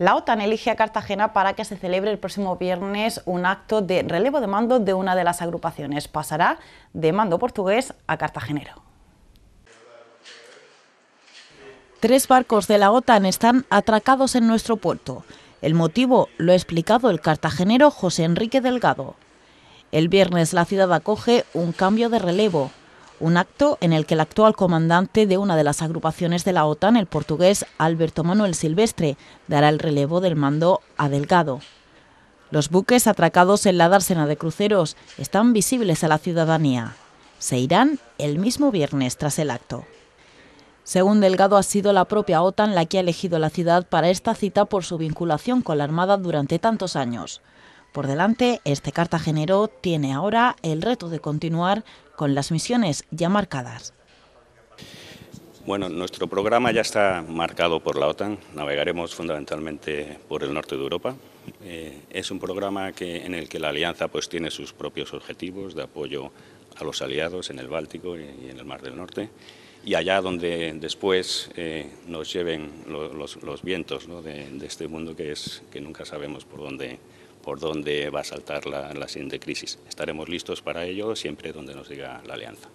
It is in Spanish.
La OTAN elige a Cartagena para que se celebre el próximo viernes un acto de relevo de mando de una de las agrupaciones. Pasará de mando portugués a cartagenero. Tres barcos de la OTAN están atracados en nuestro puerto. El motivo lo ha explicado el cartagenero José Enrique Delgado. El viernes la ciudad acoge un cambio de relevo un acto en el que el actual comandante de una de las agrupaciones de la OTAN, el portugués Alberto Manuel Silvestre, dará el relevo del mando a Delgado. Los buques atracados en la dársena de cruceros están visibles a la ciudadanía. Se irán el mismo viernes tras el acto. Según Delgado, ha sido la propia OTAN la que ha elegido la ciudad para esta cita por su vinculación con la Armada durante tantos años. Por delante, este carta cartagenero tiene ahora el reto de continuar con las misiones ya marcadas. Bueno, nuestro programa ya está marcado por la OTAN. Navegaremos fundamentalmente por el norte de Europa. Eh, es un programa que, en el que la Alianza pues, tiene sus propios objetivos de apoyo a los aliados en el Báltico y en el Mar del Norte. Y allá donde después eh, nos lleven los, vientos de, de, este mundo que, es, que nunca sabemos por dónde, por dónde va a saltar la, siguiente crisis. Estaremos listos para ello siempre donde nos diga la alianza.